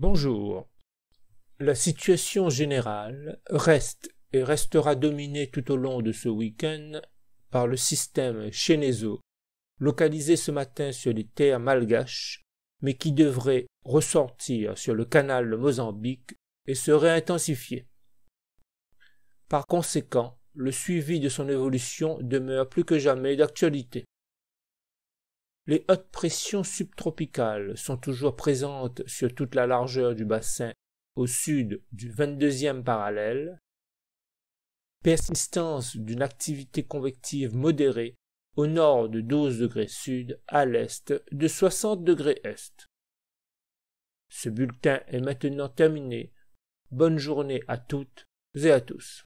Bonjour. La situation générale reste et restera dominée tout au long de ce week-end par le système Cheneso, localisé ce matin sur les terres malgaches, mais qui devrait ressortir sur le canal Mozambique et se réintensifier. Par conséquent, le suivi de son évolution demeure plus que jamais d'actualité. Les hautes pressions subtropicales sont toujours présentes sur toute la largeur du bassin au sud du 22e parallèle. Persistance d'une activité convective modérée au nord de 12 degrés sud, à l'est de 60 degrés est. Ce bulletin est maintenant terminé. Bonne journée à toutes et à tous.